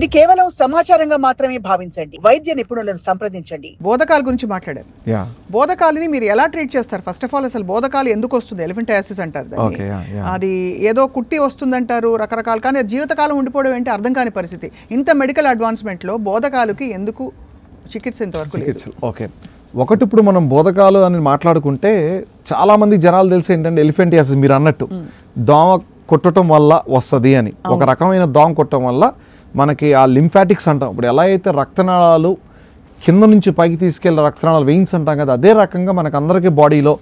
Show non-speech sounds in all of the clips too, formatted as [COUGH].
ఇది కేవలం సమాచారంగా మాత్రమే భావించండి వైద్య నిపుణులను సంప్రదించండి బోధకాల గురించి మాట్లాడారు బోధకాలని మీరు ఎలా ట్రీట్ చేస్తారు ఫస్ట్ ఆఫ్ ఆల్ అసలు బోధకాలు ఎందుకు వస్తుంది ఎలిఫెంట్ ఎలిఫెంటయాసిస్ అంటారు అది ఏదో కుట్టి వస్తుందంటారు రకరకాల కానీ జీవితకాలం ఉండిపోవడం ఏంటి అర్థం కాని పరిస్థితి ఇంత మెడికల్ అడ్వాన్స్మెంట్లో బోధకాలకి ఎందుకు చికిత్స ఇంతవరకు ఓకే ఒకటి ఇప్పుడు మనం బోధకాలు అని మాట్లాడుకుంటే చాలామంది జనాలు తెలిసి ఏంటంటే ఎలిఫెంట్ యాసిస్ మీరు అన్నట్టు దోమ కొట్టడం వల్ల వస్తుంది అని ఒక రకమైన దోమ కొట్టడం వల్ల మనకి ఆ లింఫాటిక్స్ అంటాం ఇప్పుడు ఎలా అయితే రక్తనాళాలు కింద నుంచి పైకి తీసుకెళ్ళే రక్తనాళాలు వెయిన్స్ అంటాం కదా అదే రకంగా మనకు అందరికీ బాడీలో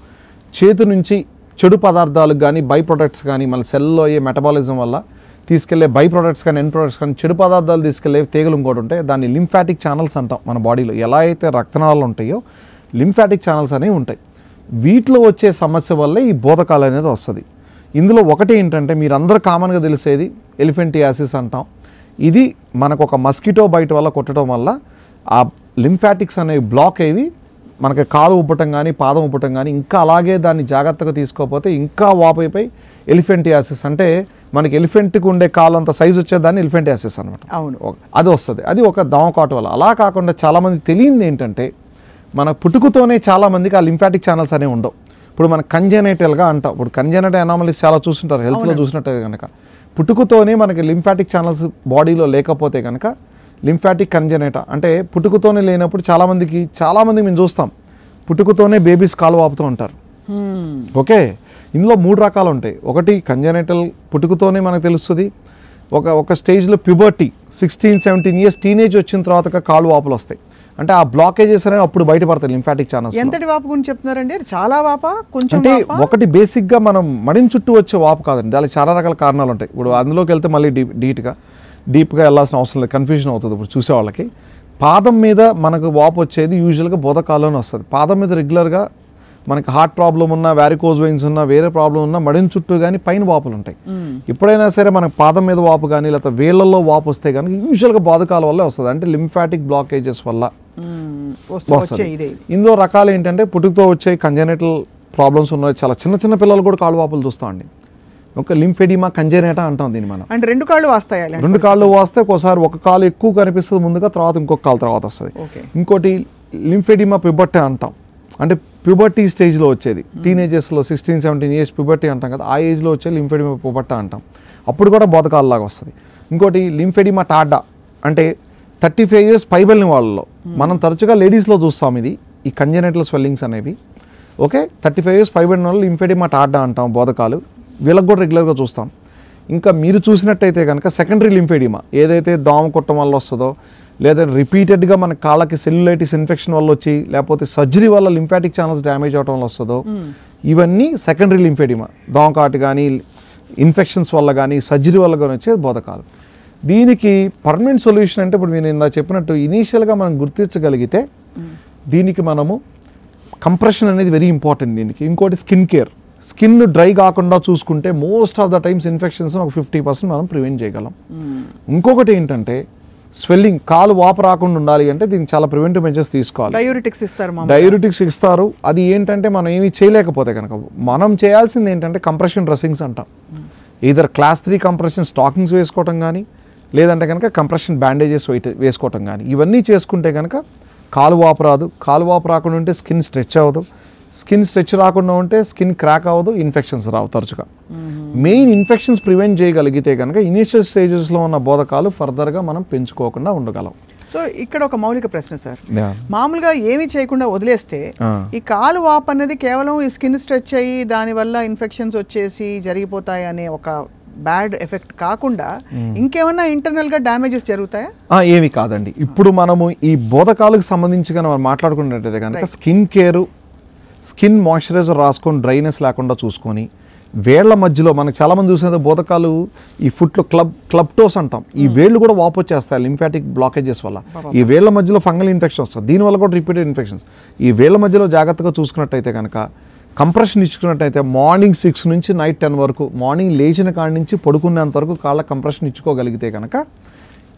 చేతి నుంచి చెడు పదార్థాలకు కానీ బై ప్రొడక్ట్స్ కానీ మన సెల్లో అయ్యే మెటబాలిజం వల్ల తీసుకెళ్లే బై ప్రొడక్ట్స్ కానీ ఎన్ ప్రొడక్ట్స్ కానీ చెడు పదార్థాలు తీసుకెళ్లే తీగలు ఇంకోటి ఉంటాయి దాన్ని లింఫాటిక్ ఛానల్స్ అంటాం మన బాడీలో ఎలా అయితే రక్తనాళాలు ఉంటాయో లింఫాటిక్ ఛానల్స్ అనేవి ఉంటాయి వీటిలో వచ్చే సమస్య వల్ల ఈ బోధకాలు అనేది వస్తుంది ఇందులో ఒకటి ఏంటంటే మీరు అందరూ కామన్గా తెలిసేది ఎలిఫెంటియాసిస్ అంటాం ఇది మనకు ఒక మస్కిటో బయట వల్ల కొట్టడం వల్ల ఆ లింఫాటిక్స్ అనేవి బ్లాక్ అయ్యి మనకి కాలు ఉబ్బటం కానీ పాదం ఉబ్బటం కానీ ఇంకా అలాగే దాన్ని జాగ్రత్తగా తీసుకోకపోతే ఇంకా వాపైపై ఎలిఫెంటియాసిస్ అంటే మనకి ఎలిఫెంట్కి ఉండే కాలు అంత సైజు వచ్చేదాన్ని యాసిస్ అనమాట అవును అది వస్తుంది అది ఒక దమకాటు వల్ల అలా కాకుండా చాలామంది తెలియంది ఏంటంటే మన పుట్టుకతోనే చాలామందికి ఆ లింఫాటిక్ ఛానల్స్ అనేవి ఉండవు ఇప్పుడు మన కంజనేటల్గా అంటాం ఇప్పుడు కంజనైటల్ అనామలీస్ చాలా చూస్తుంటారు హెల్త్లో చూసినట్టు కనుక పుట్టుకుతోనే మనకి లింఫాటిక్ ఛానల్స్ బాడీలో లేకపోతే కనుక లింఫాటిక్ కంజనేటా అంటే పుట్టుకుతోనే లేనప్పుడు చాలామందికి చాలామంది మేము చూస్తాం పుట్టుకుతోనే బేబీస్ కాలు వాపుతూ ఉంటారు hmm. ఓకే ఇందులో మూడు రకాలు ఉంటాయి ఒకటి కంజనేటల్ పుట్టుకుతోనే మనకు తెలుస్తుంది ఒక ఒక స్టేజ్లో puberty sixteen seventeen years teenage వచ్చిన తర్వాత కాలు వాపులు వస్తాయి అంటే ఆ బ్లాకేజెస్ అనేవి అప్పుడు బయటపడతాయి లింఫాటిక్ ఛానల్స్ ఎంతటి వాపు గురించి చెప్తున్నారండి చాలా వాప కొంచెం అంటే ఒకటి గా మనం మడిం చుట్టూ వచ్చే వాపు కాదండి దానికి చాలా రకాల కారణాలు ఉంటాయి ఇప్పుడు అందులోకి వెళ్తే మళ్ళీ డీప్ డీప్ డీప్గా వెళ్ళాల్సిన అవసరం లేదు కన్ఫ్యూజన్ అవుతుంది ఇప్పుడు చూసే వాళ్ళకి పాదం మీద మనకు వాపు వచ్చేది యూజువల్ గా బోధకాలంలో వస్తుంది పాదం మీద రెగ్యులర్గా మనకి హార్ట్ ప్రాబ్లం ఉన్నా వ్యారికోజ్ వెయిన్స్ ఉన్నా వేరే ప్రాబ్లం ఉన్నా మడిన చుట్టూ కానీ పైన వాపులు ఉంటాయి ఎప్పుడైనా సరే మనకు పాదం మీద వాపు కానీ లేకపోతే వేళ్లలో వాపు వస్తే కానీ యూజువల్గా బాధకాల వల్లే వస్తుంది అంటే లింఫాటిక్ బ్లాకేజెస్ వల్ల ఇందులో రకాలు ఏంటంటే పుట్టుకతో వచ్చే కంజనేటల్ ప్రాబ్లమ్స్ ఉన్నాయి చాలా చిన్న చిన్న పిల్లలు కూడా కాళ్ళు వాపులు అండి ఒక లింఫెడిమా కంజనేటా అంటాం దీన్ని మనం అంటే రెండు కాళ్ళు వస్తాయి రెండు కాళ్ళు వస్తే ఒకసారి ఒక కాలు ఎక్కువ కనిపిస్తుంది ముందుగా తర్వాత ఇంకొక కాలు తర్వాత వస్తుంది ఇంకోటి లింఫెడిమా పిబట్టే అంటాం అంటే ప్యూబర్టీ స్టేజ్లో వచ్చేది టీనేజెస్లో సిక్స్టీన్ సెవెంటీన్ ఇయర్స్ ప్యూబర్టీ అంటాం కదా ఆ ఏజ్లో వచ్చే లింఫెడిమా పుబట్ట అంటాం అప్పుడు కూడా బోధకాలలాగా వస్తుంది ఇంకోటి లింఫెడిమా టాడా అంటే థర్టీ ఫైవ్ ఇయర్స్ వెళ్ళిన వాళ్ళలో మనం తరచుగా లేడీస్లో చూస్తాం ఇది ఈ కంజనేటల్ స్వెల్లింగ్స్ అనేవి ఓకే థర్టీ ఫైవ్ ఇయర్స్ పైబడిన వాళ్ళు ఇంఫెడిమా టాడ్డా అంటాం బోధకాలు వీళ్ళకి కూడా రెగ్యులర్గా చూస్తాం ఇంకా మీరు చూసినట్టయితే కనుక సెకండరీ లింఫెడిమా ఏదైతే దోమ కుట్టం వల్ల వస్తుందో లేదా రిపీటెడ్గా మన కాళ్ళకి సెల్యులైటిస్ ఇన్ఫెక్షన్ వల్ల వచ్చి లేకపోతే సర్జరీ వల్ల లింఫాటిక్ ఛానల్స్ డ్యామేజ్ అవడం వల్ల వస్తుందో hmm. ఇవన్నీ సెకండరీ లింఫెడిమా దోమకాటు కానీ ఇన్ఫెక్షన్స్ వల్ల కానీ సర్జరీ వల్ల కానీ వచ్చేది బోధకాలు దీనికి పర్మనెంట్ సొల్యూషన్ అంటే ఇప్పుడు నేను ఇందా చెప్పినట్టు ఇనీషియల్గా మనం గుర్తించగలిగితే దీనికి మనము కంప్రెషన్ అనేది వెరీ ఇంపార్టెంట్ దీనికి ఇంకోటి స్కిన్ కేర్ స్కిన్ డ్రై కాకుండా చూసుకుంటే most of the times infections ఒక ఫిఫ్టీ పర్సెంట్ మనం ప్రివెంట్ చేయగలం hmm. ఇంకొకటి ఏంటంటే స్వెల్లింగ్ కాలు వాపు రాకుండా ఉండాలి అంటే దీనికి చాలా ప్రివెంటివ్ మెజర్స్ తీసుకోవాలి డయూరిటిక్స్ ఇస్తారు డయూరిటిక్స్ ఇస్తారు అది ఏంటంటే మనం ఏమి చేయలేకపోతే కనుక మనం చేయాల్సింది ఏంటంటే కంప్రెషన్ డ్రెస్సింగ్స్ అంటాం either class three compression stockings వేసుకోవటం కానీ లేదంటే కనుక కంప్రెషన్ బ్యాండేజెస్ వేసుకోవటం కానీ ఇవన్నీ చేసుకుంటే కనుక కాలువాపు రాదు కాలువాపు రాకుండా ఉంటే స్కిన్ స్ట్రెచ్ అవ్వదు స్కిన్ స్ట్రెచ్ రాకుండా ఉంటే స్కిన్ క్రాక్ అవ్వదు ఇన్ఫెక్షన్స్ రావు తరచుగా మెయిన్ ఇన్ఫెక్షన్స్ ప్రివెంట్ చేయగలిగితే కనుక ఇనిషియల్ స్టేజెస్లో ఉన్న బోధకాలు ఫర్దర్గా మనం పెంచుకోకుండా ఉండగలం సో ఇక్కడ ఒక మౌలిక ప్రశ్న సార్ మామూలుగా ఏమీ చేయకుండా వదిలేస్తే ఈ కాలు వాప్ అనేది కేవలం ఈ స్కిన్ స్ట్రెచ్ అయ్యి దానివల్ల ఇన్ఫెక్షన్స్ వచ్చేసి జరిగిపోతాయి అనే ఒక బ్యాడ్ ఎఫెక్ట్ కాకుండా ఇంకేమైనా ఇంటర్నల్గా డ్యామేజెస్ జరుగుతాయా ఏమి కాదండి ఇప్పుడు మనము ఈ బోధకాలకు సంబంధించి కానీ మనం మాట్లాడుకున్నట్టయితే కనుక స్కిన్ కేర్ స్కిన్ మాయిశ్చరైజర్ రాసుకొని డ్రైనెస్ లేకుండా చూసుకొని వేళ్ల మధ్యలో మనకు చాలామంది చూసినది బోధకాలు ఈ ఫుట్లో క్లబ్ క్లబ్టోస్ అంటాం ఈ వేళ్ళు కూడా వాపు వచ్చేస్తాయి లింఫాటిక్ బ్లాకేజెస్ వల్ల ఈ వేళ్ల మధ్యలో ఫంగల్ ఇన్ఫెక్షన్ వస్తుంది దీనివల్ల కూడా రిపీటెడ్ ఇన్ఫెక్షన్స్ ఈ వేళ్ల మధ్యలో జాగ్రత్తగా చూసుకున్నట్టయితే కనుక కంప్రెషన్ ఇచ్చుకున్నట్టయితే మార్నింగ్ సిక్స్ నుంచి నైట్ టెన్ వరకు మార్నింగ్ లేచిన కాడి నుంచి పడుకునేంత వరకు కాళ్ళ కంప్రెషన్ ఇచ్చుకోగలిగితే కనుక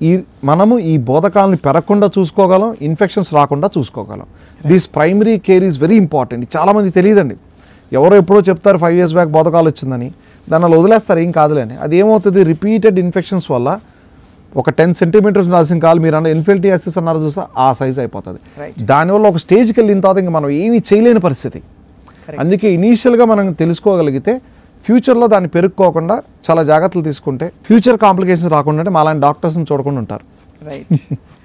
ఈ మనము ఈ బోధకాలను పెరగకుండా చూసుకోగలం ఇన్ఫెక్షన్స్ రాకుండా చూసుకోగలం this primary care is very important చాలామంది తెలియదండి ఎవరో ఎప్పుడో చెప్తారు ఫైవ్ ఇయర్స్ బ్యాక్ బోధకాలు వచ్చిందని దాన్ని వదిలేస్తారు ఏం కాదులేని అది ఏమవుతుంది రిపీటెడ్ ఇన్ఫెక్షన్స్ వల్ల ఒక టెన్ సెంటీమీటర్స్ నాల్సిన కాలు మీరు అన్న ఇన్ఫెల్టీ అన్నారు చూసా ఆ సైజ్ అయిపోతుంది దానివల్ల ఒక స్టేజ్కి వెళ్ళిన తర్వాత ఇంకా మనం ఏమీ చేయలేని పరిస్థితి అందుకే ఇనీషియల్గా మనం తెలుసుకోగలిగితే ఫ్యూచర్లో దాన్ని పెరుక్కోకుండా చాలా జాగ్రత్తలు తీసుకుంటే ఫ్యూచర్ కాంప్లికేషన్స్ రాకుండా అంటే అలాంటి డాక్టర్స్ని చూడకుండా ఉంటారు రైట్ [LAUGHS]